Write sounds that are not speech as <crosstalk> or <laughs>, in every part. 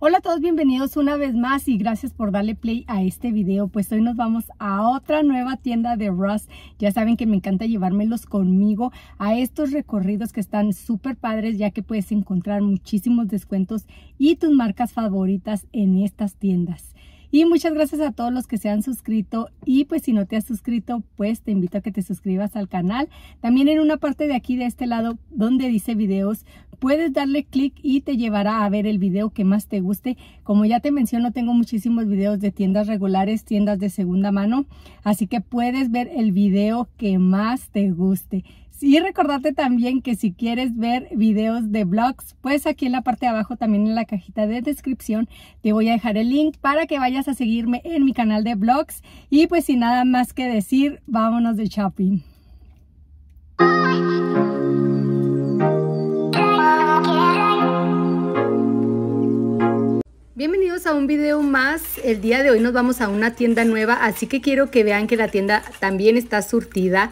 Hola a todos, bienvenidos una vez más y gracias por darle play a este video. Pues hoy nos vamos a otra nueva tienda de Ross. Ya saben que me encanta llevármelos conmigo a estos recorridos que están súper padres ya que puedes encontrar muchísimos descuentos y tus marcas favoritas en estas tiendas. Y muchas gracias a todos los que se han suscrito y pues si no te has suscrito, pues te invito a que te suscribas al canal. También en una parte de aquí de este lado donde dice videos, puedes darle clic y te llevará a ver el video que más te guste. Como ya te menciono, tengo muchísimos videos de tiendas regulares, tiendas de segunda mano, así que puedes ver el video que más te guste. Y recordarte también que si quieres ver videos de vlogs pues aquí en la parte de abajo, también en la cajita de descripción, te voy a dejar el link para que vayas a seguirme en mi canal de vlogs Y pues sin nada más que decir, vámonos de shopping. Bienvenidos a un video más. El día de hoy nos vamos a una tienda nueva, así que quiero que vean que la tienda también está surtida.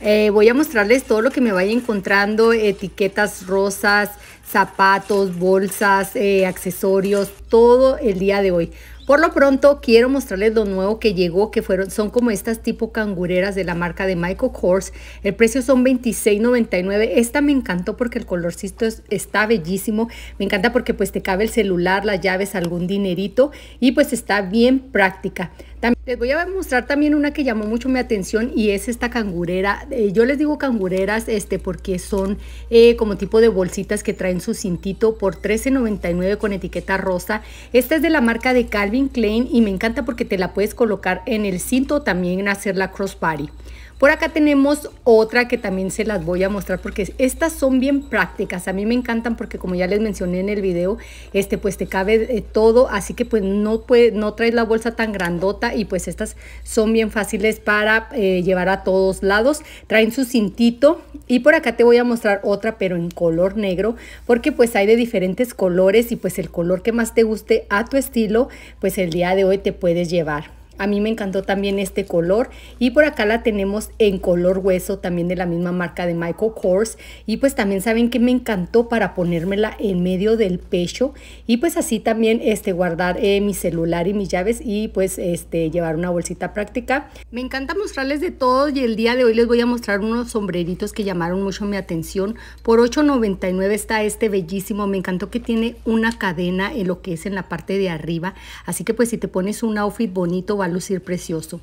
Eh, voy a mostrarles todo lo que me vaya encontrando, etiquetas rosas, zapatos, bolsas, eh, accesorios, todo el día de hoy. Por lo pronto, quiero mostrarles lo nuevo que llegó, que fueron, son como estas tipo cangureras de la marca de Michael Kors. El precio son $26.99. Esta me encantó porque el colorcito está bellísimo. Me encanta porque pues te cabe el celular, las llaves, algún dinerito y pues está bien práctica. También les voy a mostrar también una que llamó mucho mi atención y es esta cangurera. Eh, yo les digo cangureras este, porque son eh, como tipo de bolsitas que traen su cintito por $13.99 con etiqueta rosa. Esta es de la marca de Calvin Klein y me encanta porque te la puedes colocar en el cinto también en hacer la crossbody. Por acá tenemos otra que también se las voy a mostrar porque estas son bien prácticas. A mí me encantan porque como ya les mencioné en el video, este pues te cabe eh, todo, así que pues no, no traes la bolsa tan grandota y pues estas son bien fáciles para eh, llevar a todos lados. Traen su cintito y por acá te voy a mostrar otra pero en color negro porque pues hay de diferentes colores y pues el color que más te guste a tu estilo, pues el día de hoy te puedes llevar. A mí me encantó también este color y por acá la tenemos en color hueso también de la misma marca de Michael Kors y pues también saben que me encantó para ponérmela en medio del pecho y pues así también este guardar eh, mi celular y mis llaves y pues este llevar una bolsita práctica. Me encanta mostrarles de todo y el día de hoy les voy a mostrar unos sombreritos que llamaron mucho mi atención. Por $8.99 está este bellísimo, me encantó que tiene una cadena en lo que es en la parte de arriba, así que pues si te pones un outfit bonito, lucir precioso.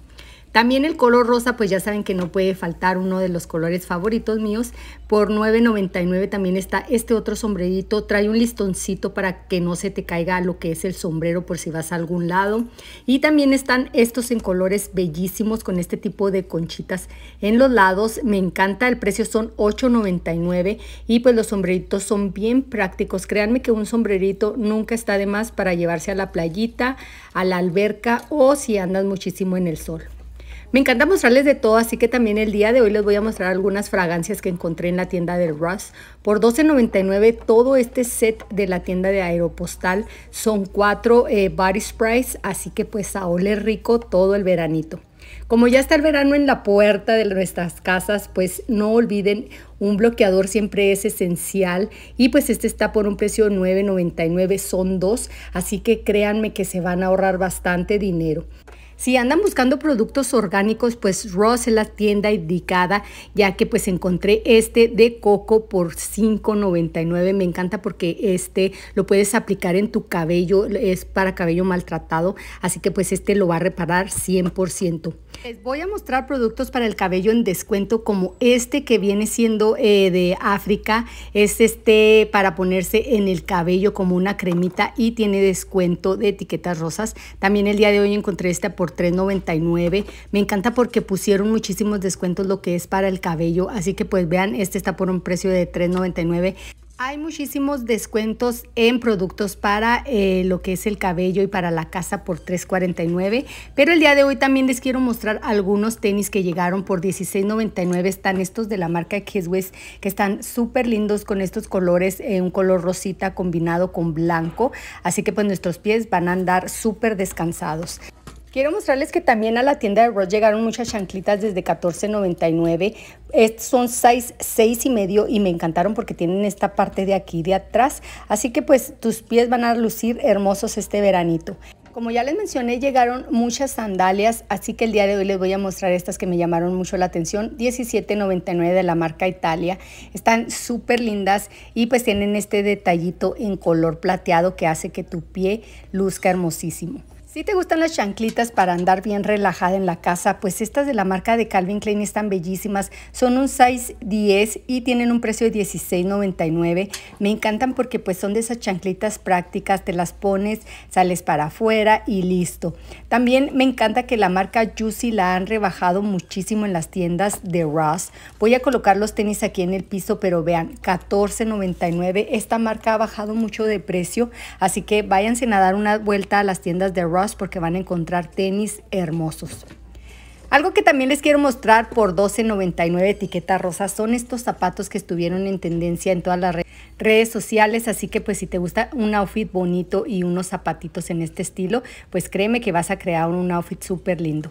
También el color rosa, pues ya saben que no puede faltar uno de los colores favoritos míos. Por $9.99 también está este otro sombrerito. Trae un listoncito para que no se te caiga lo que es el sombrero por si vas a algún lado. Y también están estos en colores bellísimos con este tipo de conchitas en los lados. Me encanta, el precio son $8.99 y pues los sombreritos son bien prácticos. Créanme que un sombrerito nunca está de más para llevarse a la playita, a la alberca o si andas muchísimo en el sol. Me encanta mostrarles de todo, así que también el día de hoy les voy a mostrar algunas fragancias que encontré en la tienda de Ross. Por $12.99 todo este set de la tienda de Aeropostal son cuatro eh, body sprays, así que pues a oler rico todo el veranito. Como ya está el verano en la puerta de nuestras casas, pues no olviden, un bloqueador siempre es esencial y pues este está por un precio de $9.99, son dos, así que créanme que se van a ahorrar bastante dinero. Si andan buscando productos orgánicos, pues Ross es la tienda indicada, ya que pues encontré este de coco por $5.99. Me encanta porque este lo puedes aplicar en tu cabello, es para cabello maltratado, así que pues este lo va a reparar 100%. Les voy a mostrar productos para el cabello en descuento como este que viene siendo eh, de África. Es este para ponerse en el cabello como una cremita y tiene descuento de etiquetas rosas. También el día de hoy encontré esta por $3.99. Me encanta porque pusieron muchísimos descuentos lo que es para el cabello. Así que pues vean, este está por un precio de $3.99. Hay muchísimos descuentos en productos para eh, lo que es el cabello y para la casa por $3.49. Pero el día de hoy también les quiero mostrar algunos tenis que llegaron por $16.99. Están estos de la marca que West que están súper lindos con estos colores, eh, un color rosita combinado con blanco. Así que pues nuestros pies van a andar súper descansados. Quiero mostrarles que también a la tienda de Ross llegaron muchas chanclitas desde $14.99. Son size 6 y medio y me encantaron porque tienen esta parte de aquí de atrás. Así que pues tus pies van a lucir hermosos este veranito. Como ya les mencioné, llegaron muchas sandalias, así que el día de hoy les voy a mostrar estas que me llamaron mucho la atención. 17.99 de la marca Italia. Están súper lindas y pues tienen este detallito en color plateado que hace que tu pie luzca hermosísimo. Si te gustan las chanclitas para andar bien relajada en la casa, pues estas de la marca de Calvin Klein están bellísimas. Son un size 10 y tienen un precio de $16.99. Me encantan porque pues son de esas chanclitas prácticas, te las pones, sales para afuera y listo. También me encanta que la marca Juicy la han rebajado muchísimo en las tiendas de Ross. Voy a colocar los tenis aquí en el piso, pero vean, $14.99. Esta marca ha bajado mucho de precio, así que váyanse a dar una vuelta a las tiendas de Ross porque van a encontrar tenis hermosos. Algo que también les quiero mostrar por $12.99 etiqueta rosa son estos zapatos que estuvieron en tendencia en todas las redes sociales, así que pues si te gusta un outfit bonito y unos zapatitos en este estilo, pues créeme que vas a crear un outfit súper lindo.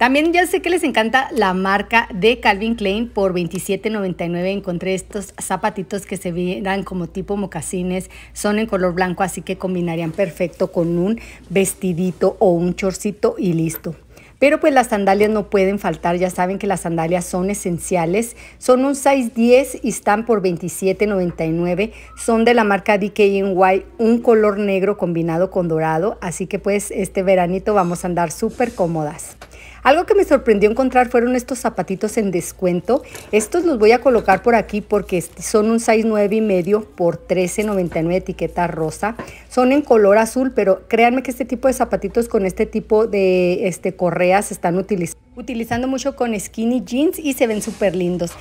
También ya sé que les encanta la marca de Calvin Klein. Por $27.99 encontré estos zapatitos que se vieran como tipo mocasines. Son en color blanco, así que combinarían perfecto con un vestidito o un chorcito y listo. Pero pues las sandalias no pueden faltar, ya saben que las sandalias son esenciales. Son un 10 y están por $27.99. Son de la marca DKNY, un color negro combinado con dorado, así que pues este veranito vamos a andar súper cómodas. Algo que me sorprendió encontrar fueron estos zapatitos en descuento. Estos los voy a colocar por aquí porque son un size 9 y medio por 13.99 etiqueta rosa. Son en color azul, pero créanme que este tipo de zapatitos con este tipo de este, correas están utilizando mucho con skinny jeans y se ven súper lindos.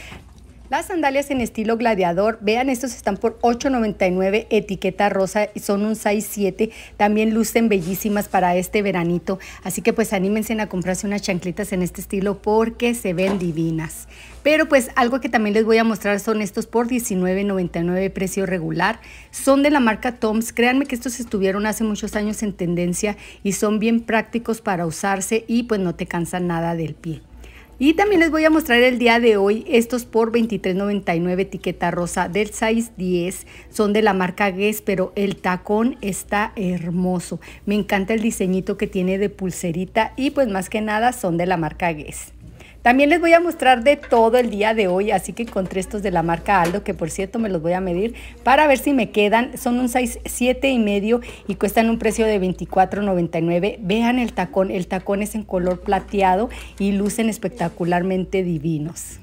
Las sandalias en estilo gladiador, vean, estos están por $8.99, etiqueta rosa, y son un 67. 7, también lucen bellísimas para este veranito, así que pues anímense a comprarse unas chanclitas en este estilo porque se ven divinas. Pero pues algo que también les voy a mostrar son estos por $19.99 precio regular, son de la marca Toms, créanme que estos estuvieron hace muchos años en tendencia y son bien prácticos para usarse y pues no te cansan nada del pie. Y también les voy a mostrar el día de hoy estos por $23.99 etiqueta rosa del size 10. Son de la marca Guess, pero el tacón está hermoso. Me encanta el diseñito que tiene de pulserita y pues más que nada son de la marca Guess. También les voy a mostrar de todo el día de hoy, así que encontré estos de la marca Aldo, que por cierto me los voy a medir para ver si me quedan. Son un size y medio y cuestan un precio de $24.99. Vean el tacón, el tacón es en color plateado y lucen espectacularmente divinos.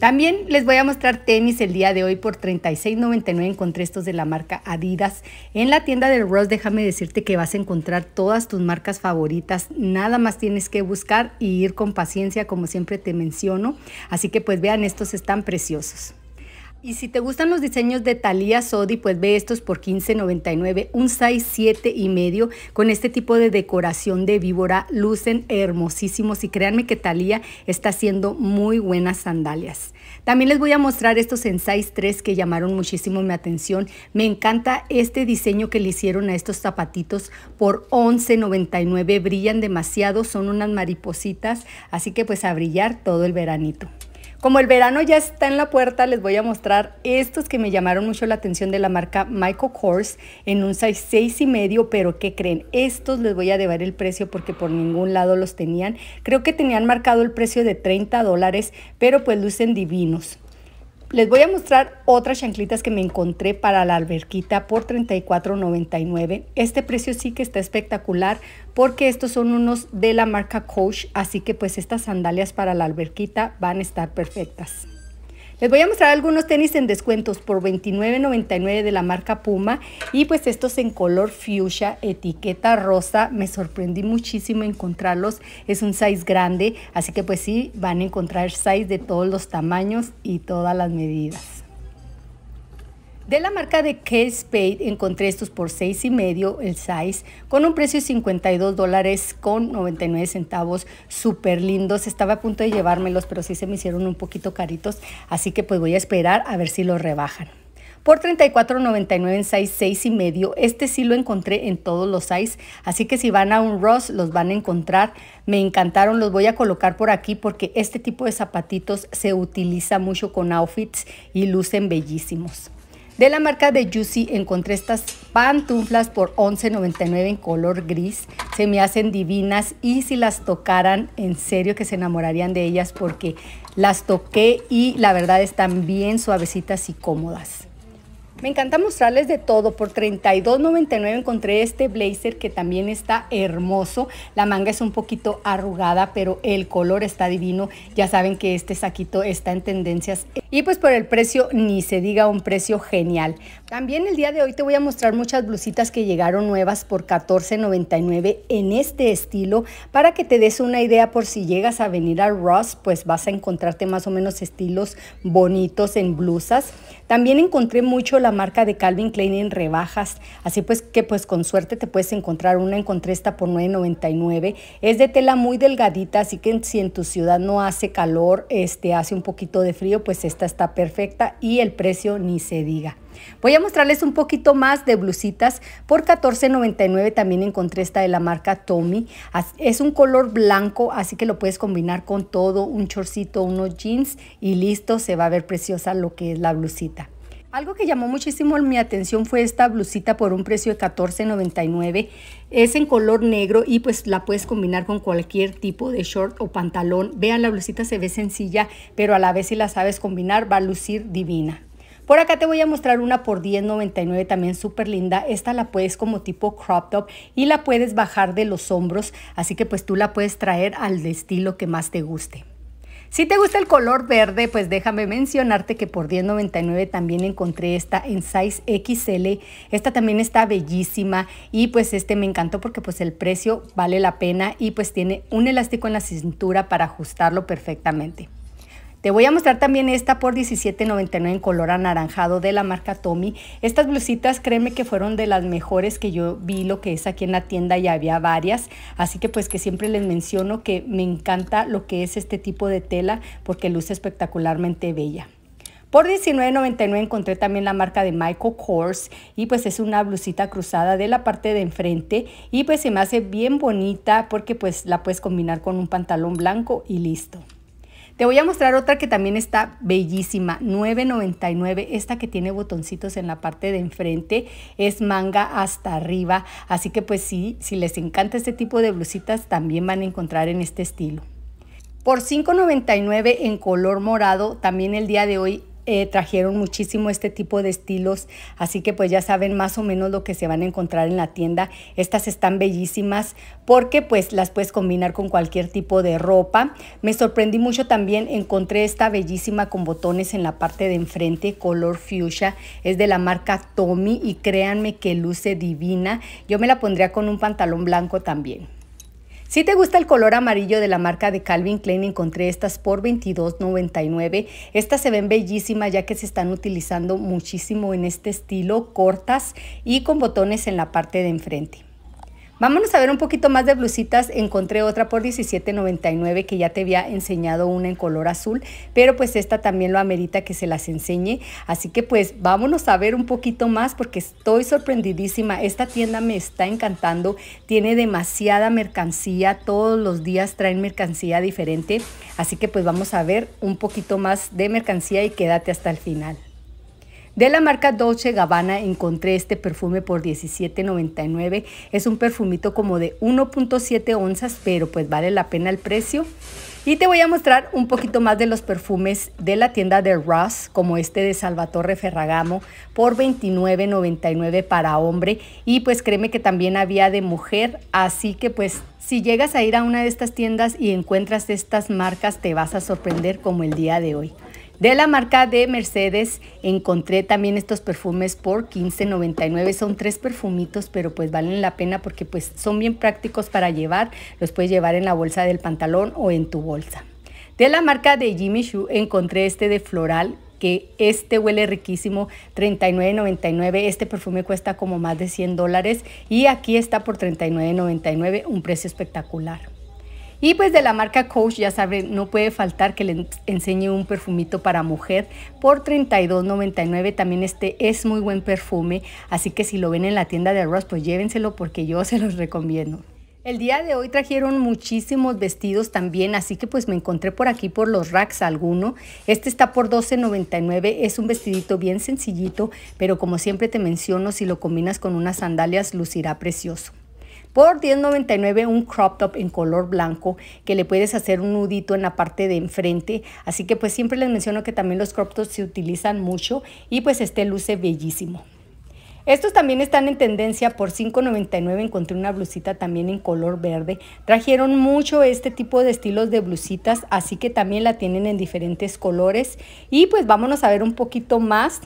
También les voy a mostrar tenis el día de hoy por $36.99. Encontré estos de la marca Adidas. En la tienda del Ross, déjame decirte que vas a encontrar todas tus marcas favoritas. Nada más tienes que buscar y ir con paciencia, como siempre te menciono. Así que pues vean, estos están preciosos. Y si te gustan los diseños de Thalía Sodi, pues ve estos por $15.99, un size 7 y medio. Con este tipo de decoración de víbora lucen hermosísimos y créanme que Thalía está haciendo muy buenas sandalias. También les voy a mostrar estos en size 3 que llamaron muchísimo mi atención. Me encanta este diseño que le hicieron a estos zapatitos por $11.99. Brillan demasiado, son unas maripositas, así que pues a brillar todo el veranito. Como el verano ya está en la puerta, les voy a mostrar estos que me llamaron mucho la atención de la marca Michael Kors en un size 6 y medio, pero ¿qué creen? Estos les voy a llevar el precio porque por ningún lado los tenían. Creo que tenían marcado el precio de 30 dólares, pero pues lucen divinos. Les voy a mostrar otras chanclitas que me encontré para la alberquita por $34.99. Este precio sí que está espectacular porque estos son unos de la marca Coach, así que pues estas sandalias para la alberquita van a estar perfectas. Les voy a mostrar algunos tenis en descuentos por $29.99 de la marca Puma y pues estos en color fuchsia, etiqueta rosa. Me sorprendí muchísimo encontrarlos. Es un size grande, así que pues sí, van a encontrar size de todos los tamaños y todas las medidas. De la marca de Kate Spade encontré estos por seis y medio el size con un precio de 52 dólares con 99 centavos, súper lindos. Estaba a punto de llevármelos, pero sí se me hicieron un poquito caritos, así que pues voy a esperar a ver si los rebajan. Por $34.99 en size 6 y medio. Este sí lo encontré en todos los size, así que si van a un Ross los van a encontrar. Me encantaron, los voy a colocar por aquí porque este tipo de zapatitos se utiliza mucho con outfits y lucen bellísimos. De la marca de Juicy encontré estas pantuflas por $11.99 en color gris. Se me hacen divinas y si las tocaran, en serio que se enamorarían de ellas porque las toqué y la verdad están bien suavecitas y cómodas. Me encanta mostrarles de todo. Por $32.99 encontré este blazer que también está hermoso. La manga es un poquito arrugada, pero el color está divino. Ya saben que este saquito está en tendencias. Y pues por el precio, ni se diga un precio genial. También el día de hoy te voy a mostrar muchas blusitas que llegaron nuevas por $14.99 en este estilo. Para que te des una idea por si llegas a venir a Ross, pues vas a encontrarte más o menos estilos bonitos en blusas. También encontré mucho la marca de Calvin Klein en rebajas, así pues que pues con suerte te puedes encontrar una, encontré esta por 9.99. Es de tela muy delgadita, así que si en tu ciudad no hace calor, este hace un poquito de frío, pues esta está perfecta y el precio ni se diga. Voy a mostrarles un poquito más de blusitas. Por $14.99 también encontré esta de la marca Tommy. Es un color blanco, así que lo puedes combinar con todo, un chorcito, unos jeans y listo, se va a ver preciosa lo que es la blusita. Algo que llamó muchísimo mi atención fue esta blusita por un precio de $14.99. Es en color negro y pues la puedes combinar con cualquier tipo de short o pantalón. Vean, la blusita se ve sencilla, pero a la vez si la sabes combinar va a lucir divina. Por acá te voy a mostrar una por $10.99 también súper linda. Esta la puedes como tipo crop top y la puedes bajar de los hombros. Así que pues tú la puedes traer al estilo que más te guste. Si te gusta el color verde, pues déjame mencionarte que por $10.99 también encontré esta en size XL. Esta también está bellísima y pues este me encantó porque pues el precio vale la pena y pues tiene un elástico en la cintura para ajustarlo perfectamente. Te voy a mostrar también esta por $17.99 en color anaranjado de la marca Tommy. Estas blusitas, créeme que fueron de las mejores que yo vi lo que es aquí en la tienda y había varias. Así que pues que siempre les menciono que me encanta lo que es este tipo de tela porque luce espectacularmente bella. Por $19.99 encontré también la marca de Michael Kors y pues es una blusita cruzada de la parte de enfrente y pues se me hace bien bonita porque pues la puedes combinar con un pantalón blanco y listo. Te voy a mostrar otra que también está bellísima, 9.99, esta que tiene botoncitos en la parte de enfrente, es manga hasta arriba, así que pues sí, si les encanta este tipo de blusitas también van a encontrar en este estilo. Por $5.99 en color morado, también el día de hoy eh, trajeron muchísimo este tipo de estilos, así que pues ya saben más o menos lo que se van a encontrar en la tienda. Estas están bellísimas porque pues las puedes combinar con cualquier tipo de ropa. Me sorprendí mucho también, encontré esta bellísima con botones en la parte de enfrente, color fuchsia, es de la marca Tommy y créanme que luce divina. Yo me la pondría con un pantalón blanco también. Si te gusta el color amarillo de la marca de Calvin Klein, encontré estas por $22.99. Estas se ven bellísimas ya que se están utilizando muchísimo en este estilo, cortas y con botones en la parte de enfrente. Vámonos a ver un poquito más de blusitas. Encontré otra por $17.99 que ya te había enseñado una en color azul, pero pues esta también lo amerita que se las enseñe. Así que pues vámonos a ver un poquito más porque estoy sorprendidísima. Esta tienda me está encantando. Tiene demasiada mercancía. Todos los días traen mercancía diferente. Así que pues vamos a ver un poquito más de mercancía y quédate hasta el final. De la marca Dolce Gabbana encontré este perfume por $17.99. Es un perfumito como de 1.7 onzas, pero pues vale la pena el precio. Y te voy a mostrar un poquito más de los perfumes de la tienda de Ross, como este de Salvatore Ferragamo, por $29.99 para hombre. Y pues créeme que también había de mujer, así que pues si llegas a ir a una de estas tiendas y encuentras estas marcas, te vas a sorprender como el día de hoy. De la marca de Mercedes encontré también estos perfumes por $15.99. Son tres perfumitos, pero pues valen la pena porque pues son bien prácticos para llevar. Los puedes llevar en la bolsa del pantalón o en tu bolsa. De la marca de Jimmy Choo encontré este de floral que este huele riquísimo, $39.99. Este perfume cuesta como más de 100 dólares y aquí está por $39.99, un precio espectacular. Y pues de la marca Coach, ya saben, no puede faltar que les enseñe un perfumito para mujer por $32.99. También este es muy buen perfume, así que si lo ven en la tienda de Ross, pues llévenselo porque yo <laughs> se los recomiendo. El día de hoy trajeron muchísimos vestidos también, así que pues me encontré por aquí por los racks alguno. Este está por $12.99, es un vestidito bien sencillito, pero como siempre te menciono, si lo combinas con unas sandalias lucirá precioso. Por $10.99 un crop top en color blanco que le puedes hacer un nudito en la parte de enfrente. Así que pues siempre les menciono que también los crop tops se utilizan mucho y pues este luce bellísimo. Estos también están en tendencia por $5.99. Encontré una blusita también en color verde. Trajeron mucho este tipo de estilos de blusitas, así que también la tienen en diferentes colores. Y pues vámonos a ver un poquito más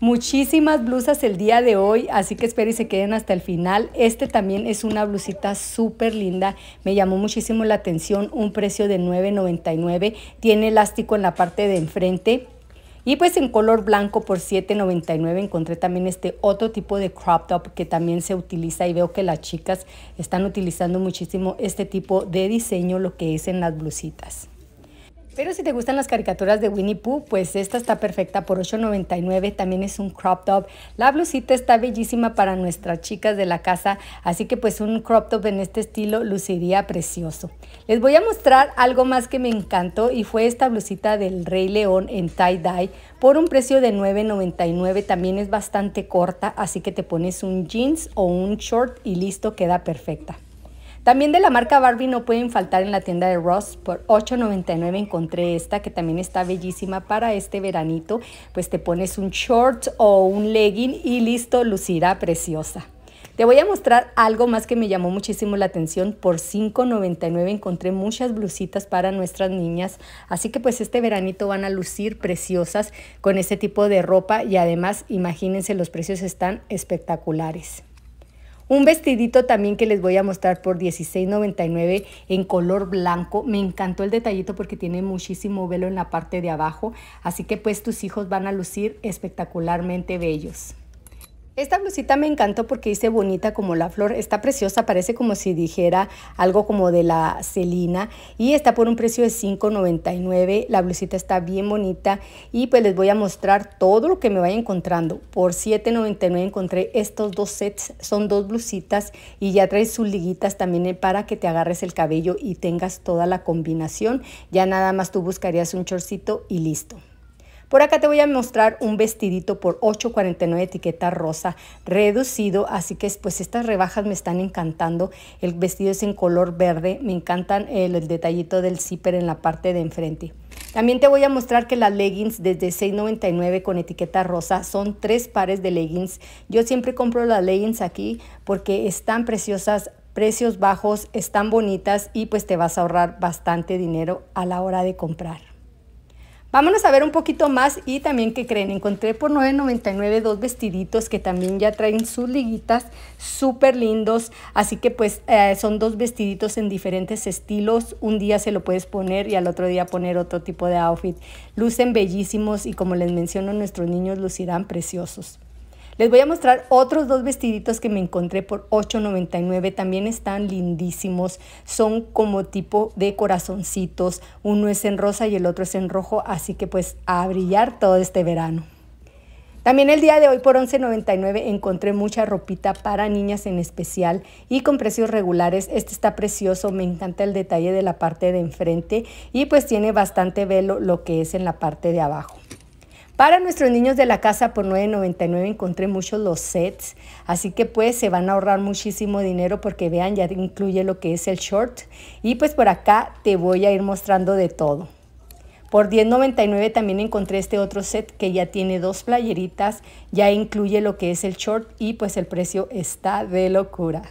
Muchísimas blusas el día de hoy, así que espero y se queden hasta el final. Este también es una blusita súper linda, me llamó muchísimo la atención, un precio de $9.99, tiene elástico en la parte de enfrente. Y pues en color blanco por $7.99 encontré también este otro tipo de crop top que también se utiliza y veo que las chicas están utilizando muchísimo este tipo de diseño, lo que es en las blusitas. Pero si te gustan las caricaturas de Winnie Pooh, pues esta está perfecta por $8.99. También es un crop top. La blusita está bellísima para nuestras chicas de la casa. Así que pues un crop top en este estilo luciría precioso. Les voy a mostrar algo más que me encantó y fue esta blusita del Rey León en tie-dye por un precio de $9.99. También es bastante corta, así que te pones un jeans o un short y listo, queda perfecta. También de la marca Barbie no pueden faltar en la tienda de Ross. Por $8.99 encontré esta que también está bellísima para este veranito. Pues te pones un short o un legging y listo, lucirá preciosa. Te voy a mostrar algo más que me llamó muchísimo la atención. Por $5.99 encontré muchas blusitas para nuestras niñas. Así que pues este veranito van a lucir preciosas con este tipo de ropa. Y además, imagínense, los precios están espectaculares. Un vestidito también que les voy a mostrar por $16.99 en color blanco. Me encantó el detallito porque tiene muchísimo velo en la parte de abajo. Así que pues tus hijos van a lucir espectacularmente bellos. Esta blusita me encantó porque dice bonita como la flor, está preciosa, parece como si dijera algo como de la Celina y está por un precio de $5.99, la blusita está bien bonita y pues les voy a mostrar todo lo que me vaya encontrando. Por $7.99 encontré estos dos sets, son dos blusitas y ya traes sus liguitas también para que te agarres el cabello y tengas toda la combinación, ya nada más tú buscarías un chorcito y listo. Por acá te voy a mostrar un vestidito por 8.49 etiqueta rosa reducido, así que pues estas rebajas me están encantando. El vestido es en color verde, me encantan el, el detallito del zipper en la parte de enfrente. También te voy a mostrar que las leggings desde $6.99 con etiqueta rosa son tres pares de leggings. Yo siempre compro las leggings aquí porque están preciosas, precios bajos, están bonitas y pues te vas a ahorrar bastante dinero a la hora de comprar. Vámonos a ver un poquito más y también que creen, encontré por $9.99 dos vestiditos que también ya traen sus liguitas, súper lindos, así que pues eh, son dos vestiditos en diferentes estilos, un día se lo puedes poner y al otro día poner otro tipo de outfit. Lucen bellísimos y como les menciono, nuestros niños lucirán preciosos. Les voy a mostrar otros dos vestiditos que me encontré por $8.99. También están lindísimos. Son como tipo de corazoncitos. Uno es en rosa y el otro es en rojo. Así que pues a brillar todo este verano. También el día de hoy por $11.99 encontré mucha ropita para niñas en especial y con precios regulares. Este está precioso, me encanta el detalle de la parte de enfrente y pues tiene bastante velo lo que es en la parte de abajo. Para nuestros niños de la casa por 9.99 encontré muchos los sets, así que pues se van a ahorrar muchísimo dinero porque vean, ya incluye lo que es el short y pues por acá te voy a ir mostrando de todo. Por 10.99 también encontré este otro set que ya tiene dos playeritas, ya incluye lo que es el short y pues el precio está de locura.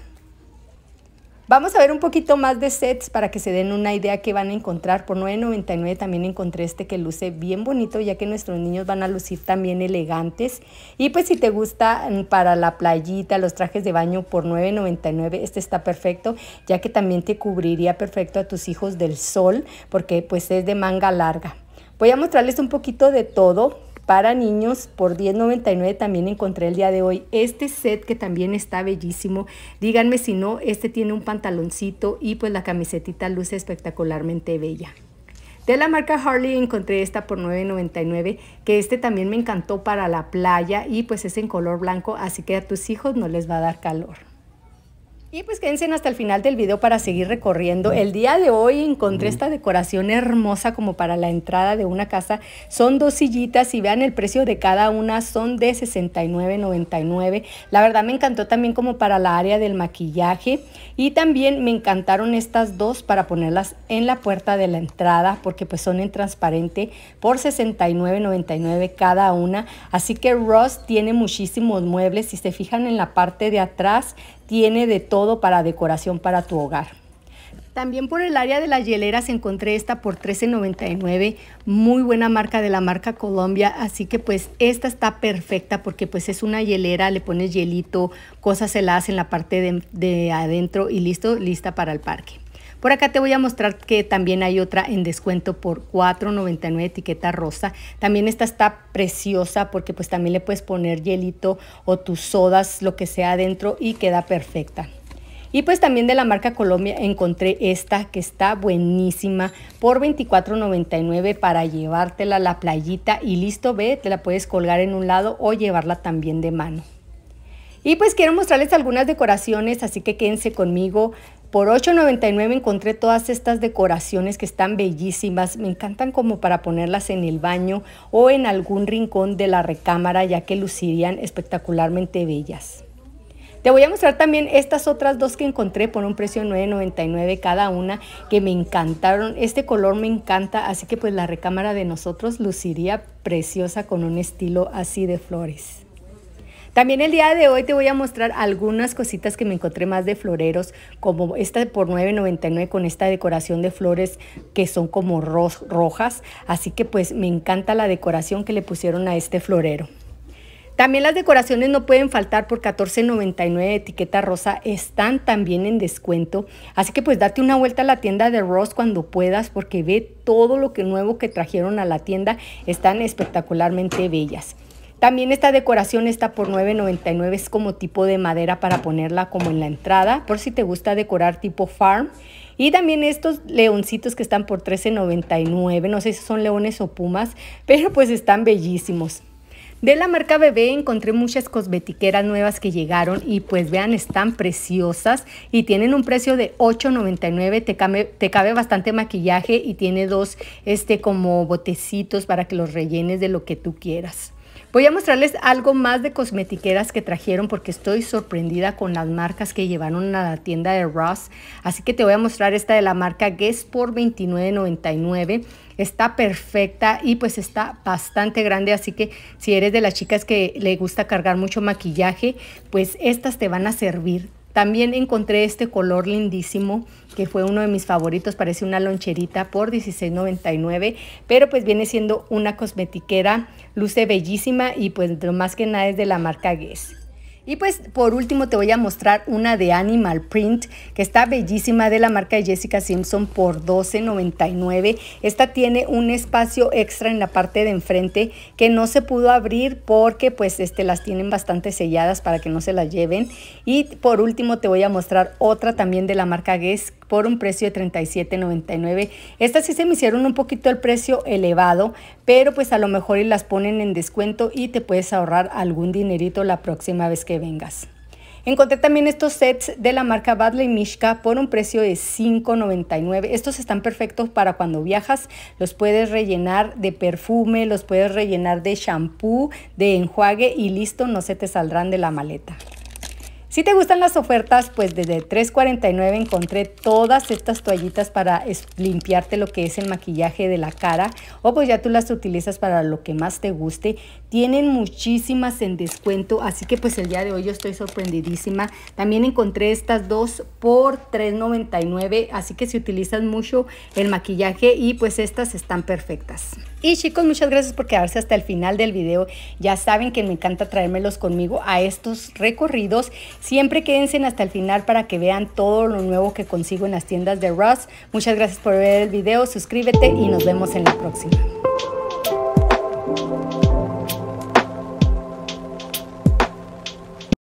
Vamos a ver un poquito más de sets para que se den una idea que van a encontrar. Por 9.99 también encontré este que luce bien bonito ya que nuestros niños van a lucir también elegantes. Y pues si te gusta mm, para la playita, los trajes de baño por 9.99 este está perfecto ya que también te cubriría perfecto a tus hijos del sol porque pues es de manga larga. Voy a mostrarles un poquito de todo para niños por $10.99 también encontré el día de hoy este set que también está bellísimo. Díganme si no, este tiene un pantaloncito y pues la camisetita luce espectacularmente bella. De la marca Harley encontré esta por $9.99, que este también me encantó para la playa y pues es en color blanco, así que a tus hijos no les va a dar calor. Y pues quédense hasta el final del video para seguir recorriendo. El día de hoy encontré esta decoración hermosa como para la entrada de una casa. Son dos sillitas y vean el precio de cada una son de $69.99. La verdad me encantó también como para la área del maquillaje. Y también me encantaron estas dos para ponerlas en la puerta de la entrada porque pues son en transparente por $69.99 cada una. Así que Ross tiene muchísimos muebles. Si se fijan en la parte de atrás tiene de todo para decoración para tu hogar. También por el área de las hieleras encontré esta por $13.99, muy buena marca de la marca Colombia, así que pues esta está perfecta porque pues es una hielera, le pones hielito, cosas se las en la parte de adentro y listo, lista para el parque. Por acá te voy a mostrar que también hay otra en descuento por $4.99 etiqueta rosa. También esta está preciosa porque pues también le puedes poner hielito o tus sodas, lo que sea adentro y queda perfecta. Y pues también de la marca Colombia encontré esta que está buenísima por $24.99 para llevártela a la playita y listo, ve, te la puedes colgar en un lado o llevarla también de mano. Y pues quiero mostrarles algunas decoraciones, así que quédense conmigo. Por $8.99 encontré todas estas decoraciones que están bellísimas. Me encantan como para ponerlas en el baño o en algún rincón de la recámara ya que lucirían espectacularmente bellas. Te voy a mostrar también estas otras dos que encontré por un precio de $9.99 cada una que me encantaron. Este color me encanta, así que pues la recámara de nosotros luciría preciosa con un estilo así de flores. También el día de hoy te voy a mostrar algunas cositas que me encontré más de floreros, como esta por $9.99 con esta decoración de flores que son como rojas. Así que pues me encanta la decoración que le pusieron a este florero. También las decoraciones no pueden faltar por $14.99 etiqueta rosa están también en descuento. Así que pues date una vuelta a la tienda de Ross cuando puedas porque ve todo lo que nuevo que trajeron a la tienda. Están espectacularmente bellas. También esta decoración está por $9.99, es como tipo de madera para ponerla como en la entrada, por si te gusta decorar tipo farm. Y también estos leoncitos que están por $13.99, no sé si son leones o pumas, <laughs> pero pues están bellísimos. De la marca Bebé encontré muchas cosmetiqueras nuevas que llegaron y pues vean, están preciosas y tienen un precio de $8.99, te cabe, te cabe bastante maquillaje y tiene dos este como botecitos para que los rellenes de lo que tú quieras. Voy a mostrarles algo más de cosmetiqueras que trajeron porque estoy sorprendida con las marcas que llevaron a la tienda de Ross. Así que te voy a mostrar esta de la marca Guess por $29.99. Está perfecta y pues está bastante grande, así que si eres de las chicas que le gusta cargar mucho maquillaje, pues estas te van a servir también encontré este color lindísimo que fue uno de mis favoritos, parece una loncherita por $16.99, pero pues viene siendo una cosmetiquera, luce bellísima y pues lo más que nada es de la marca Guess. Y pues por último te voy a mostrar una de Animal Print que está bellísima de la marca de Jessica Simpson por $12.99. Esta tiene un espacio extra en la parte de enfrente que no se pudo abrir porque pues este, las tienen bastante selladas para que no se las lleven. Y por último te voy a mostrar otra también de la marca Guess por un precio de $37.99. Estas sí se me hicieron un poquito el precio elevado, pero pues a lo mejor las ponen en descuento y te puedes ahorrar algún dinerito la próxima vez que vengas. Encontré también estos sets de la marca Badley Mishka por un precio de $5.99. Estos están perfectos para cuando viajas. Los puedes rellenar de perfume, los puedes rellenar de shampoo, de enjuague y listo, no se te saldrán de la maleta. Si te gustan las ofertas, pues desde $3.49 encontré todas estas toallitas para limpiarte lo que es el maquillaje de la cara o pues ya tú las utilizas para lo que más te guste. Tienen muchísimas en descuento, así que pues el día de hoy yo estoy sorprendidísima. También encontré estas dos por $3.99, así que si utilizas mucho el maquillaje y pues estas están perfectas. Y chicos, muchas gracias por quedarse hasta el final del video. Ya saben que me encanta traérmelos conmigo a estos recorridos. Siempre quédense hasta el final para que vean todo lo nuevo que consigo en las tiendas de Ross. Muchas gracias por ver el video, suscríbete y nos vemos en la próxima.